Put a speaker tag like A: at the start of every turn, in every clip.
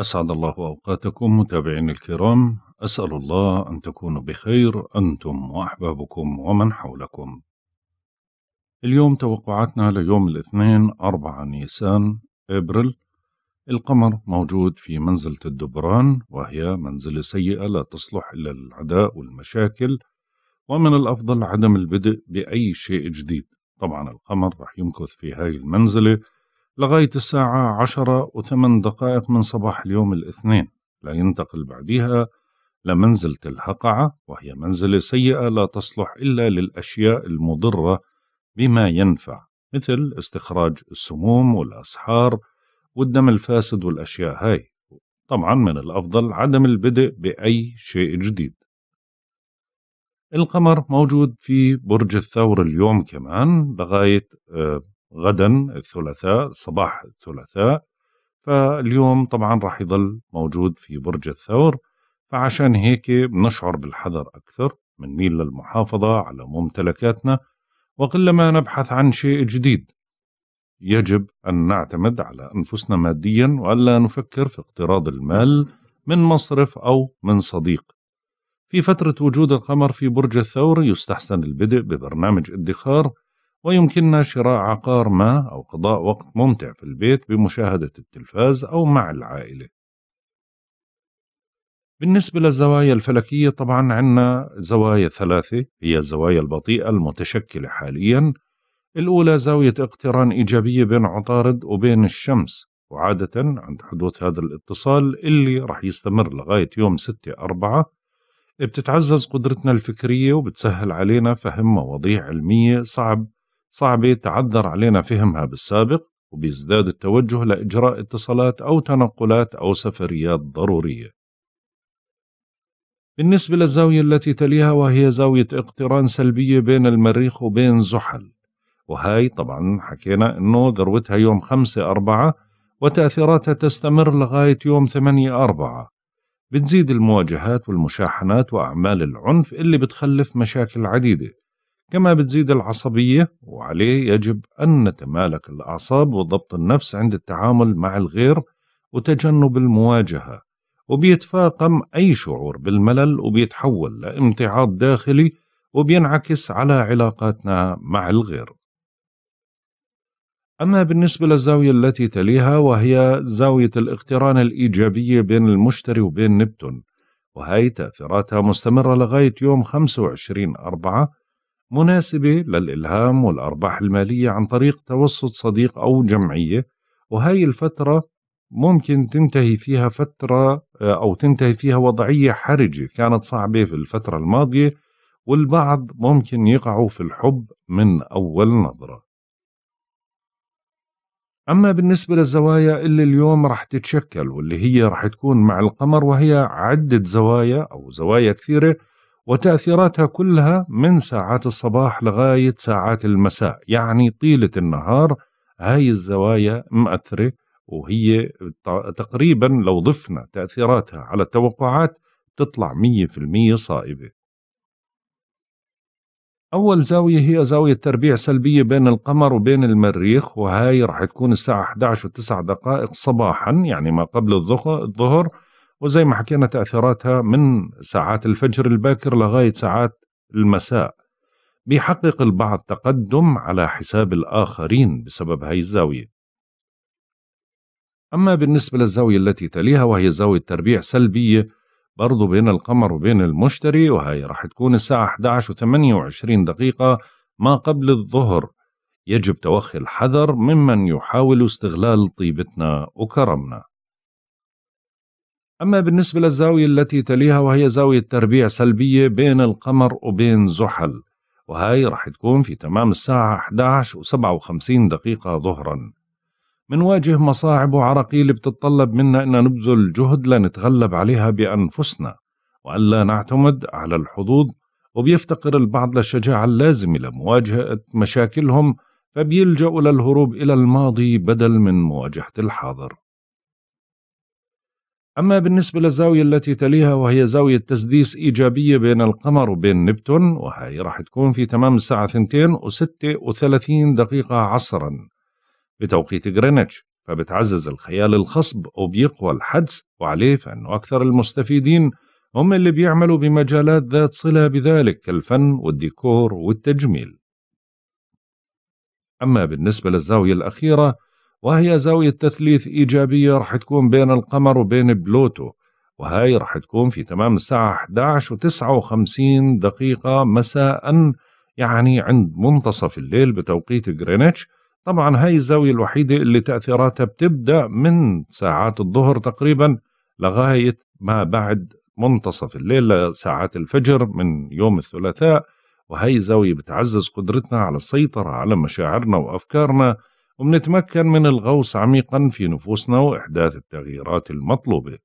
A: أسعد الله أوقاتكم متابعين الكرام أسأل الله أن تكونوا بخير أنتم وأحبابكم ومن حولكم اليوم توقعاتنا ليوم الاثنين 4 نيسان إبريل القمر موجود في منزلة الدبران وهي منزلة سيئة لا تصلح إلا للعداء والمشاكل ومن الأفضل عدم البدء بأي شيء جديد طبعا القمر رح يمكث في هاي المنزلة لغاية الساعة عشرة وثمان دقائق من صباح اليوم الاثنين لا ينتقل بعدها لمنزلة الهقعة وهي منزلة سيئة لا تصلح إلا للأشياء المضرة بما ينفع مثل استخراج السموم والأسحار والدم الفاسد والأشياء هاي طبعا من الأفضل عدم البدء بأي شيء جديد القمر موجود في برج الثور اليوم كمان لغاية آه، غدا الثلاثاء صباح الثلاثاء فاليوم طبعا راح يظل موجود في برج الثور فعشان هيك بنشعر بالحذر أكثر من ميل للمحافظة على ممتلكاتنا وقلما نبحث عن شيء جديد يجب أن نعتمد على أنفسنا ماديا وألا نفكر في اقتراض المال من مصرف أو من صديق في فترة وجود القمر في برج الثور يستحسن البدء ببرنامج ادخار ويمكننا شراء عقار ما أو قضاء وقت ممتع في البيت بمشاهدة التلفاز أو مع العائلة بالنسبة للزوايا الفلكية طبعا عندنا زوايا ثلاثة هي الزوايا البطيئة المتشكلة حاليا الأولى زاوية اقتران إيجابية بين عطارد وبين الشمس وعادة عند حدوث هذا الاتصال اللي رح يستمر لغاية يوم 6 أربعة بتتعزز قدرتنا الفكرية وبتسهل علينا فهم مواضيع علمية صعب صعبة تعذر علينا فهمها بالسابق وبيزداد التوجه لإجراء اتصالات أو تنقلات أو سفريات ضرورية بالنسبة للزاوية التي تليها وهي زاوية اقتران سلبية بين المريخ وبين زحل وهاي طبعا حكينا أنه ذروتها يوم 5 أربعة وتأثيراتها تستمر لغاية يوم 8 أربعة بتزيد المواجهات والمشاحنات وأعمال العنف اللي بتخلف مشاكل عديدة كما بتزيد العصبية وعليه يجب أن نتمالك الأعصاب وضبط النفس عند التعامل مع الغير وتجنب المواجهة وبيتفاقم أي شعور بالملل وبيتحول لامتعاض داخلي وبينعكس على علاقاتنا مع الغير أما بالنسبة للزاوية التي تليها وهي زاوية الاقتران الإيجابية بين المشتري وبين نبتون وهي تأثيراتها مستمرة لغاية يوم 25 أربعة مناسبة للإلهام والأرباح المالية عن طريق توسط صديق أو جمعية وهي الفترة ممكن تنتهي فيها فترة آه، أو تنتهي فيها وضعية حرجة كانت صعبة في الفترة الماضية والبعض ممكن يقعوا في الحب من أول نظرة أما بالنسبة للزوايا اللي اليوم رح تتشكل واللي هي رح تكون مع القمر وهي عدة زوايا أو زوايا كثيرة وتأثيراتها كلها من ساعات الصباح لغاية ساعات المساء يعني طيلة النهار هاي الزوايا مأثرة وهي تقريبا لو ضفنا تأثيراتها على التوقعات تطلع 100% صائبة أول زاوية هي زاوية تربيع سلبية بين القمر وبين المريخ وهاي رح تكون الساعة 11 و9 دقائق صباحا يعني ما قبل الظهر وزي ما حكينا تأثيراتها من ساعات الفجر الباكر لغاية ساعات المساء بيحقق البعض تقدم على حساب الآخرين بسبب هاي الزاوية أما بالنسبة للزاوية التي تليها وهي زاوية تربيع سلبية برضو بين القمر وبين المشتري وهي راح تكون الساعة 11 و28 دقيقة ما قبل الظهر يجب توخي الحذر ممن يحاول استغلال طيبتنا وكرمنا أما بالنسبة للزاوية التي تليها وهي زاوية تربيع سلبية بين القمر وبين زحل وهي رح تكون في تمام الساعة 11 و57 دقيقة ظهرا منواجه مصاعب وعراقيل بتتطلب منا أن نبذل جهد لنتغلب عليها بأنفسنا وألا نعتمد على الحظوظ وبيفتقر البعض للشجاعة اللازمة لمواجهة مشاكلهم فبيلجأوا للهروب إلى الماضي بدل من مواجهة الحاضر أما بالنسبة للزاوية التي تليها وهي زاوية تسديس إيجابية بين القمر وبين نبتون وهي راح تكون في تمام الساعة 2 و36 وثلاثين دقيقة عصرا بتوقيت غرينتش فبتعزز الخيال الخصب وبيقوى الحدس وعليه فإنه أكثر المستفيدين هم اللي بيعملوا بمجالات ذات صلة بذلك كالفن والديكور والتجميل أما بالنسبة للزاوية الأخيرة وهي زاوية تثليث إيجابية رح تكون بين القمر وبين بلوتو وهي رح تكون في تمام الساعة 11 و 59 دقيقة مساء يعني عند منتصف الليل بتوقيت غرينتش طبعا هاي الزاوية الوحيدة اللي تأثيراتها بتبدأ من ساعات الظهر تقريبا لغاية ما بعد منتصف الليل لساعات الفجر من يوم الثلاثاء وهي زاوية بتعزز قدرتنا على السيطرة على مشاعرنا وأفكارنا وبنتمكن من الغوص عميقا في نفوسنا وإحداث التغييرات المطلوبة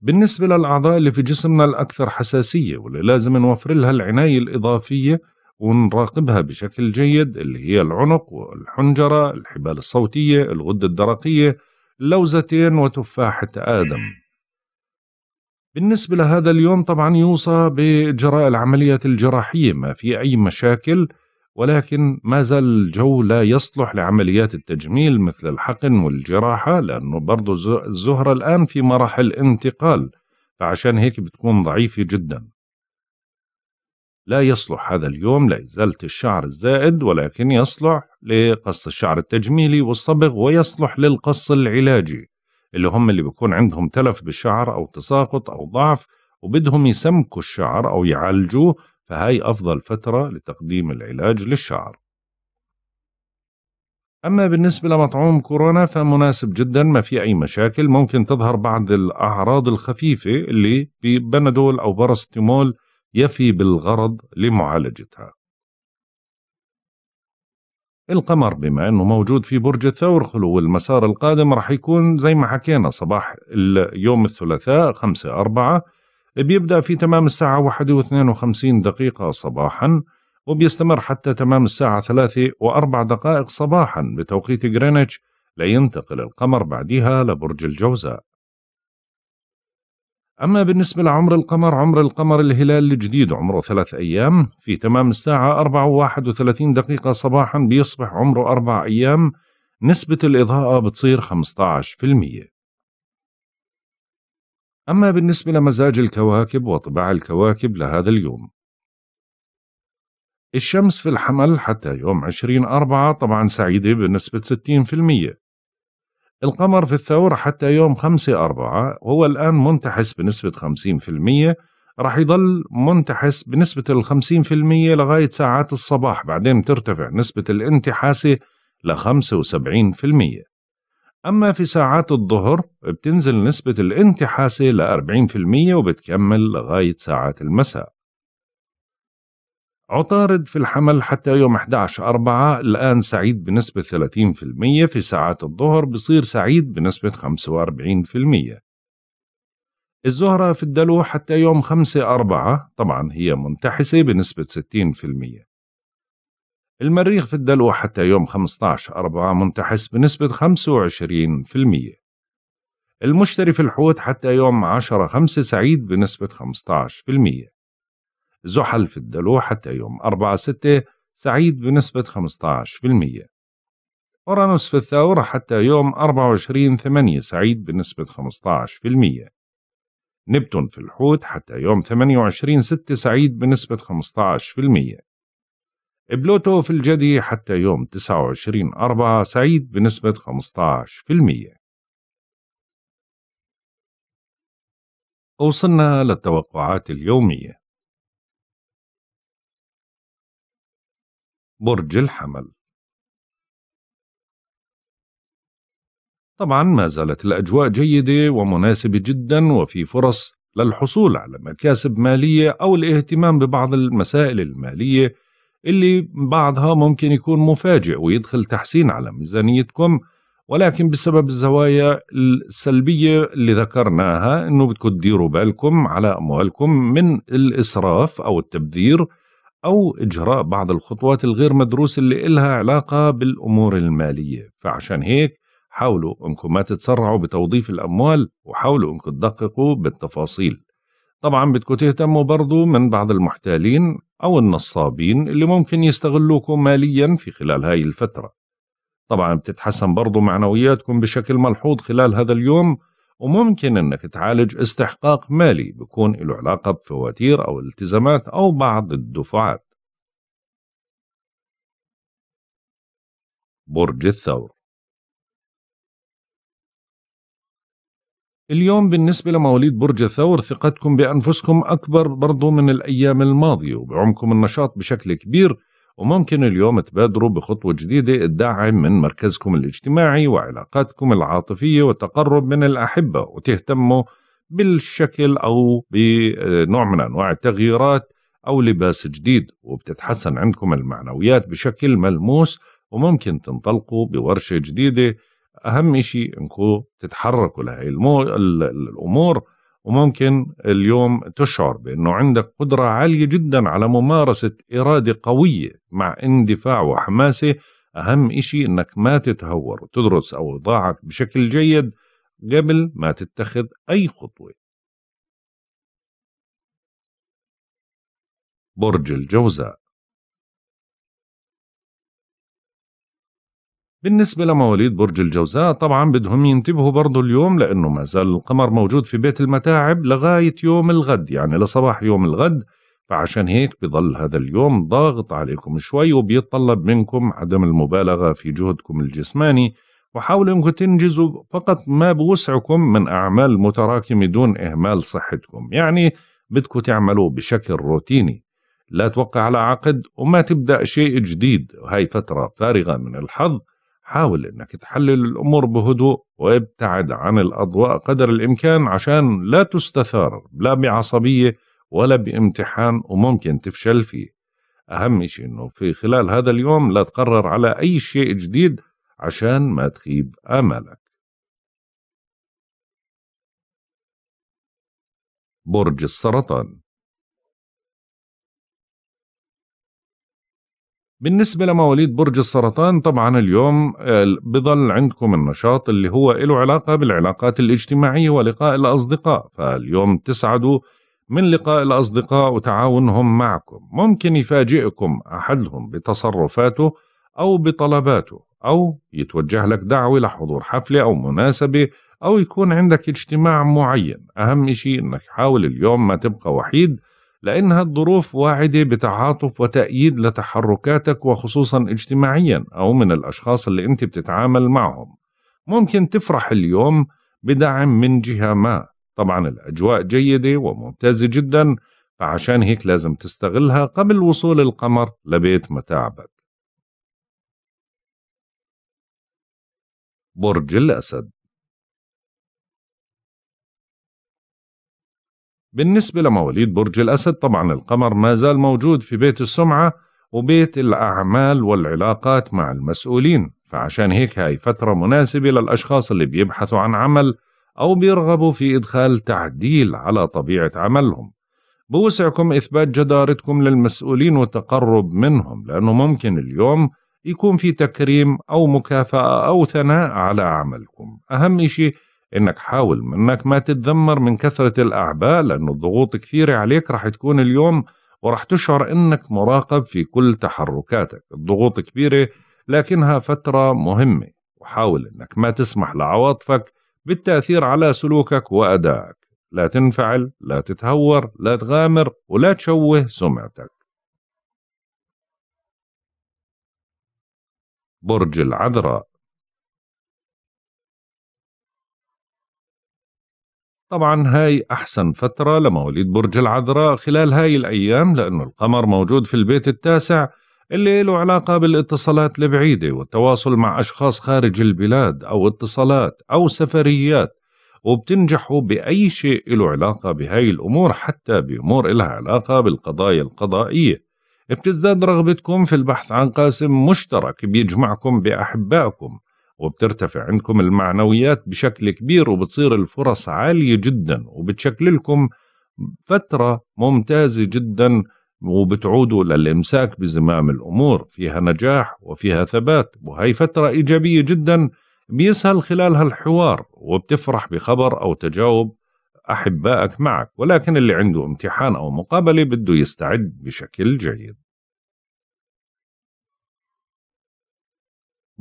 A: بالنسبة للأعضاء اللي في جسمنا الأكثر حساسية واللي لازم نوفر لها العناية الإضافية ونراقبها بشكل جيد اللي هي العنق والحنجرة الحبال الصوتية الغدة الدرقية اللوزتين وتفاحة آدم بالنسبة لهذا اليوم طبعا يوصى بإجراء العمليات الجراحية ما في أي مشاكل ولكن ما زال الجو لا يصلح لعمليات التجميل مثل الحقن والجراحة لأنه برضو الزهرة الآن في مراحل انتقال فعشان هيك بتكون ضعيفة جدا لا يصلح هذا اليوم لإزالة الشعر الزائد ولكن يصلح لقص الشعر التجميلي والصبغ ويصلح للقص العلاجي اللي هم اللي بيكون عندهم تلف بالشعر أو تساقط أو ضعف وبدهم يسمكوا الشعر أو يعالجوه فهي أفضل فترة لتقديم العلاج للشعر أما بالنسبة لمطعوم كورونا فمناسب جدا ما في أي مشاكل ممكن تظهر بعض الأعراض الخفيفة اللي ببنادول أو باراستيمول يفي بالغرض لمعالجتها القمر بما أنه موجود في برج الثور خلو المسار القادم رح يكون زي ما حكينا صباح اليوم الثلاثاء 5 أربعة بيبدأ في تمام الساعة 1 دقيقة صباحا وبيستمر حتى تمام الساعة 3 و4 دقائق صباحا بتوقيت غرينتش لينتقل القمر بعدها لبرج الجوزاء أما بالنسبة لعمر القمر عمر القمر الهلال الجديد عمره ثلاث أيام في تمام الساعة 4 و31 دقيقة صباحا بيصبح عمره أربع أيام نسبة الإضاءة بتصير 15% أما بالنسبة لمزاج الكواكب وطباع الكواكب لهذا اليوم الشمس في الحمل حتى يوم 20 أربعة طبعا سعيدة بنسبة 60% القمر في الثور حتى يوم 5 أربعة هو الآن منتحس بنسبة 50% رح يضل منتحس بنسبة في 50% لغاية ساعات الصباح بعدين ترتفع نسبة الانتحاسة ل 75% أما في ساعات الظهر بتنزل نسبة الانتحاسة ل 40% وبتكمل لغاية ساعات المساء عطارد في الحمل حتى يوم 11 4 الآن سعيد بنسبة 30% في ساعات الظهر بصير سعيد بنسبة 45% الزهرة في الدلو حتى يوم 5 أربعة طبعا هي منتحسة بنسبة 60% المريخ في الدلو حتى يوم 15 4 منتحس بنسبة 25% المشتري في الحوت حتى يوم 10 5 سعيد بنسبة 15% زحل في الدلو حتى يوم 4 6 سعيد بنسبة 15% أورانوس في الثور حتى يوم 24 8 سعيد بنسبة 15% نبتون في الحوت حتى يوم 28 6 سعيد بنسبة 15% بلوتو في الجدي حتى يوم 29 أربعة سعيد بنسبة 15% وصلنا للتوقعات
B: اليومية
A: برج الحمل طبعا ما زالت الأجواء جيدة ومناسبة جدا وفي فرص للحصول على مكاسب مالية أو الاهتمام ببعض المسائل المالية اللي بعضها ممكن يكون مفاجئ ويدخل تحسين على ميزانيتكم ولكن بسبب الزوايا السلبية اللي ذكرناها انه بدكم تديروا بالكم على اموالكم من الاسراف او التبذير او اجراء بعض الخطوات الغير مدروسة اللي إلها علاقة بالامور المالية فعشان هيك حاولوا انكم ما تتسرعوا بتوظيف الاموال وحاولوا انكم تدققوا بالتفاصيل طبعا بدكم تهتموا برضو من بعض المحتالين أو النصابين اللي ممكن يستغلوكم ماليا في خلال هاي الفترة طبعا بتتحسن برضو معنوياتكم بشكل ملحوظ خلال هذا اليوم وممكن انك تعالج استحقاق مالي بكون له علاقة بفواتير او التزامات او بعض الدفعات
B: برج الثور
A: اليوم بالنسبة لمواليد برج الثور ثقتكم بأنفسكم أكبر برضو من الأيام الماضية وبعمكم النشاط بشكل كبير وممكن اليوم تبادروا بخطوة جديدة الدعم من مركزكم الاجتماعي وعلاقاتكم العاطفية وتقرب من الأحبة وتهتموا بالشكل أو بنوع من أنواع التغييرات أو لباس جديد وبتتحسن عندكم المعنويات بشكل ملموس وممكن تنطلقوا بورشة جديدة اهم شيء انكم تتحركوا لهي الامور وممكن اليوم تشعر بانه عندك قدره عاليه جدا على ممارسه اراده قويه مع اندفاع وحماسه اهم شيء انك ما تتهور وتدرس اوضاعك بشكل جيد قبل ما تتخذ اي خطوه
B: برج الجوزاء
A: بالنسبة لمواليد برج الجوزاء طبعا بدهم ينتبهوا برضو اليوم لأنه ما زال القمر موجود في بيت المتاعب لغاية يوم الغد يعني لصباح يوم الغد فعشان هيك بظل هذا اليوم ضاغط عليكم شوي وبيطلب منكم عدم المبالغة في جهدكم الجسماني وحاولوا انكم تنجزوا فقط ما بوسعكم من أعمال متراكمة دون إهمال صحتكم يعني بدكم تعملوا بشكل روتيني لا توقع على عقد وما تبدأ شيء جديد هاي فترة فارغة من الحظ حاول انك تحلل الامور بهدوء وابتعد عن الاضواء قدر الامكان عشان لا تستثار لا بعصبيه ولا بامتحان وممكن تفشل فيه اهم شيء انه في خلال هذا اليوم لا تقرر على اي شيء جديد عشان ما تخيب امالك
B: برج السرطان
A: بالنسبة لمواليد برج السرطان طبعا اليوم آه، بضل عندكم النشاط اللي هو له علاقة بالعلاقات الاجتماعية ولقاء الأصدقاء فاليوم تسعدوا من لقاء الأصدقاء وتعاونهم معكم ممكن يفاجئكم أحدهم بتصرفاته أو بطلباته أو يتوجه لك دعوة لحضور حفلة أو مناسبة أو يكون عندك اجتماع معين أهم شيء أنك حاول اليوم ما تبقى وحيد لأنها الظروف واعدة بتعاطف وتأييد لتحركاتك وخصوصا اجتماعيا أو من الأشخاص اللي أنت بتتعامل معهم ممكن تفرح اليوم بدعم من جهة ما طبعا الأجواء جيدة وممتازة جدا فعشان هيك لازم تستغلها قبل وصول القمر لبيت متاعبك برج الأسد بالنسبة لمواليد برج الأسد طبعا القمر ما زال موجود في بيت السمعة وبيت الأعمال والعلاقات مع المسؤولين فعشان هيك هاي فترة مناسبة للأشخاص اللي بيبحثوا عن عمل أو بيرغبوا في إدخال تعديل على طبيعة عملهم بوسعكم إثبات جدارتكم للمسؤولين والتقرب منهم لأنه ممكن اليوم يكون في تكريم أو مكافأة أو ثناء على عملكم أهم شيء انك حاول منك ما تتذمر من كثرة الاعباء لانه الضغوط كثيرة عليك راح تكون اليوم وراح تشعر انك مراقب في كل تحركاتك الضغوط كبيرة لكنها فترة مهمة وحاول انك ما تسمح لعواطفك بالتأثير على سلوكك وأدائك لا تنفعل لا تتهور لا تغامر ولا تشوه سمعتك
B: برج العذراء
A: طبعا هاي أحسن فترة لمواليد برج العذراء خلال هاي الأيام لأنه القمر موجود في البيت التاسع اللي له علاقة بالاتصالات البعيدة والتواصل مع أشخاص خارج البلاد أو اتصالات أو سفريات وبتنجحوا بأي شيء له علاقة بهاي الأمور حتى بأمور إلها علاقة بالقضايا القضائية بتزداد رغبتكم في البحث عن قاسم مشترك بيجمعكم بأحبائكم وبترتفع عندكم المعنويات بشكل كبير وبتصير الفرص عالية جدا وبتشكل لكم فترة ممتازة جدا وبتعودوا للإمساك بزمام الأمور فيها نجاح وفيها ثبات وهي فترة إيجابية جدا بيسهل خلالها الحوار وبتفرح بخبر أو تجاوب أحبائك معك ولكن اللي عنده امتحان أو مقابلة بده يستعد بشكل جيد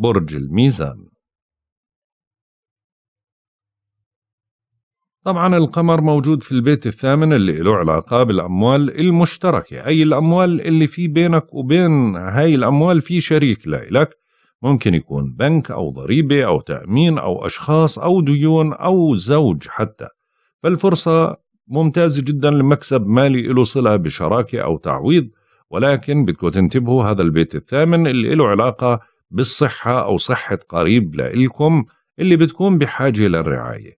B: برج الميزان
A: طبعا القمر موجود في البيت الثامن اللي له علاقة بالأموال المشتركة أي الأموال اللي في بينك وبين هاي الأموال في شريك لإلك ممكن يكون بنك أو ضريبة أو تأمين أو أشخاص أو ديون أو زوج حتى فالفرصة ممتازة جدا لمكسب مالي له صلة بشراكة أو تعويض ولكن بدكم تنتبهوا هذا البيت الثامن اللي له علاقة بالصحة أو صحة قريب لإلكم اللي بتكون بحاجة للرعاية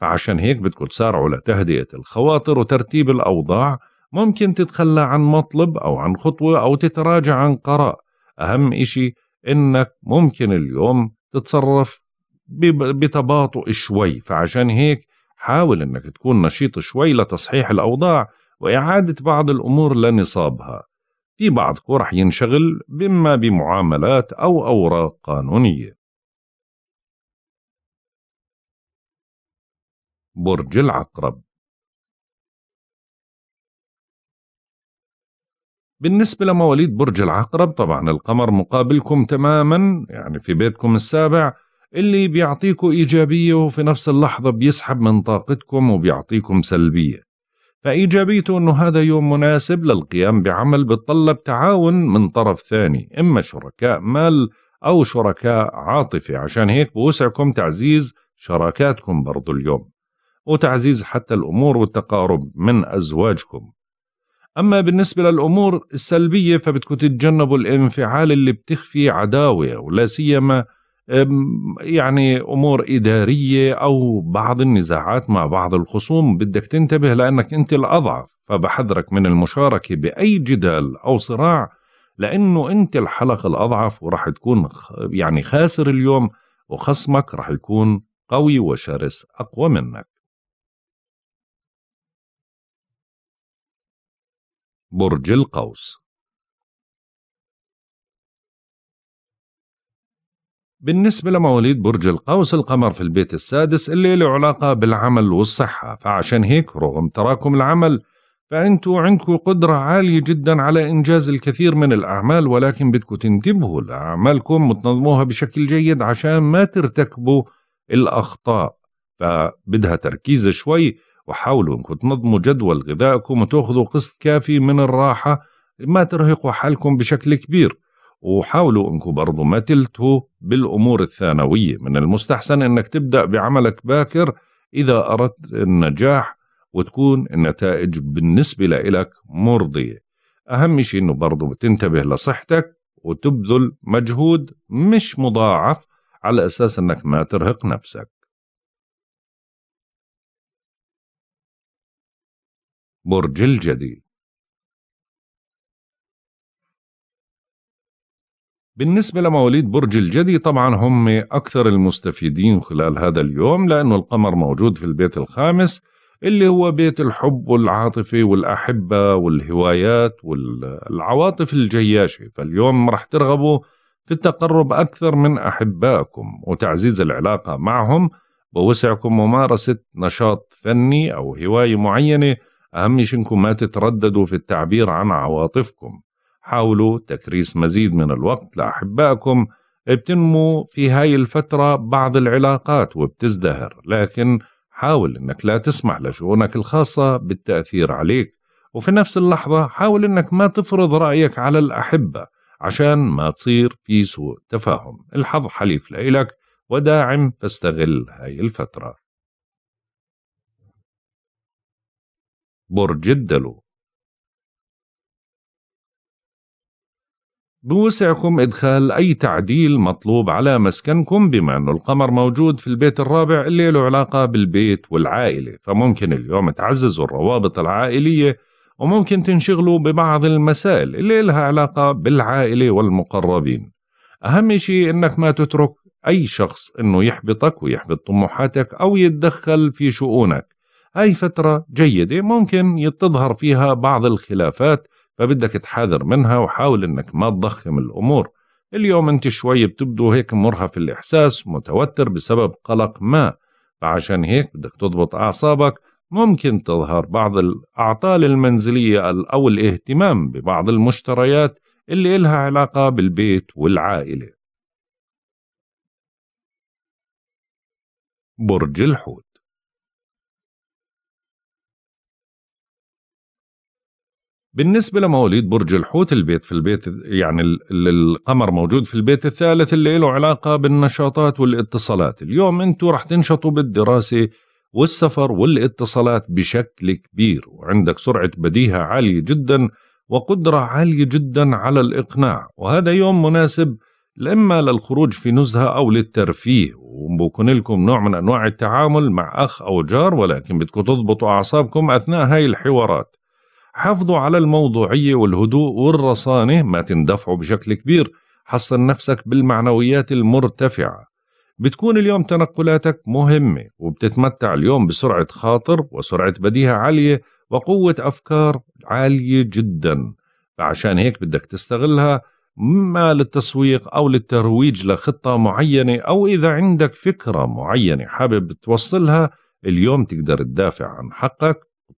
A: فعشان هيك بدكم تسارعوا لتهدئة الخواطر وترتيب الأوضاع ممكن تتخلى عن مطلب أو عن خطوة أو تتراجع عن قرار أهم إشي إنك ممكن اليوم تتصرف بتباطؤ شوي فعشان هيك حاول إنك تكون نشيط شوي لتصحيح الأوضاع وإعادة بعض الأمور لنصابها في بعضكم رح ينشغل بما بمعاملات أو أوراق قانونية
B: برج العقرب
A: بالنسبة لمواليد برج العقرب طبعا القمر مقابلكم تماما يعني في بيتكم السابع اللي بيعطيكم إيجابية وفي نفس اللحظة بيسحب من طاقتكم وبيعطيكم سلبية فإيجابيته أنه هذا يوم مناسب للقيام بعمل بتطلب تعاون من طرف ثاني إما شركاء مال أو شركاء عاطفة عشان هيك بوسعكم تعزيز شراكاتكم برضو اليوم وتعزيز حتى الأمور والتقارب من أزواجكم أما بالنسبة للأمور السلبية فبدكم تتجنبوا الانفعال اللي بتخفي عداوة ولا سيما يعني امور اداريه او بعض النزاعات مع بعض الخصوم بدك تنتبه لانك انت الاضعف فبحذرك من المشاركه باي جدال او صراع لانه انت الحلقه الاضعف وراح تكون يعني خاسر اليوم وخصمك راح يكون قوي وشرس اقوى منك
B: برج القوس
A: بالنسبة لمواليد برج القوس القمر في البيت السادس اللي له علاقة بالعمل والصحة فعشان هيك رغم تراكم العمل فأنتوا عندكم قدرة عالية جدا على إنجاز الكثير من الأعمال ولكن بدكم تنتبهوا لأعمالكم وتنظموها بشكل جيد عشان ما ترتكبوا الأخطاء فبدها تركيز شوي وحاولوا انكم تنظموا جدول غذائكم وتاخذوا قسط كافي من الراحه ما ترهقوا حالكم بشكل كبير وحاولوا انكم برضو ما تلتهوا بالامور الثانويه من المستحسن انك تبدا بعملك باكر اذا اردت النجاح وتكون النتائج بالنسبه لك مرضيه اهم شيء انه برضو بتنتبه لصحتك وتبذل مجهود مش مضاعف على اساس انك ما ترهق نفسك برج الجدي بالنسبة لمواليد برج الجدي طبعا هم أكثر المستفيدين خلال هذا اليوم لأنه القمر موجود في البيت الخامس اللي هو بيت الحب والعاطفة والأحبة والهوايات والعواطف الجياشة فاليوم رح ترغبوا في التقرب أكثر من أحبائكم وتعزيز العلاقة معهم ووسعكم ممارسة نشاط فني أو هواية معينة أهم شيء إنكم ما تترددوا في التعبير عن عواطفكم حاولوا تكريس مزيد من الوقت لأحبائكم بتنمو في هاي الفترة بعض العلاقات وبتزدهر لكن حاول انك لا تسمح لشؤونك الخاصة بالتأثير عليك وفي نفس اللحظة حاول انك ما تفرض رأيك على الأحبة عشان ما تصير في سوء تفاهم الحظ حليف لإلك وداعم فاستغل هاي الفترة برج الدلو بوسعكم إدخال أي تعديل مطلوب على مسكنكم بما أنه القمر موجود في البيت الرابع اللي له علاقة بالبيت والعائلة فممكن اليوم تعززوا الروابط العائلية وممكن تنشغلوا ببعض المسائل اللي لها علاقة بالعائلة والمقربين أهم شيء أنك ما تترك أي شخص أنه يحبطك ويحبط طموحاتك أو يتدخل في شؤونك أي فترة جيدة ممكن تظهر فيها بعض الخلافات فبدك تحاذر منها وحاول انك ما تضخم الامور اليوم انت شوي بتبدو هيك مرهف الاحساس متوتر بسبب قلق ما فعشان هيك بدك تضبط اعصابك ممكن تظهر بعض الاعطال المنزليه او الاهتمام ببعض المشتريات اللي إلها علاقه بالبيت والعائله
B: برج الحوت
A: بالنسبة لمواليد برج الحوت البيت في البيت يعني القمر موجود في البيت الثالث اللي له علاقة بالنشاطات والاتصالات اليوم أنتوا رح تنشطوا بالدراسة والسفر والاتصالات بشكل كبير وعندك سرعة بديهة عالية جدا وقدرة عالية جدا على الإقناع وهذا يوم مناسب لإما للخروج في نزهة أو للترفيه وبكون لكم نوع من أنواع التعامل مع أخ أو جار ولكن بدكم تضبطوا أعصابكم أثناء هاي الحوارات حافظوا على الموضوعية والهدوء والرصانة ما تندفعوا بشكل كبير حصن نفسك بالمعنويات المرتفعة بتكون اليوم تنقلاتك مهمة وبتتمتع اليوم بسرعة خاطر وسرعة بديهة عالية وقوة أفكار عالية جدا فعشان هيك بدك تستغلها ما للتسويق أو للترويج لخطة معينة أو إذا عندك فكرة معينة حابب توصلها اليوم تقدر تدافع عن حقك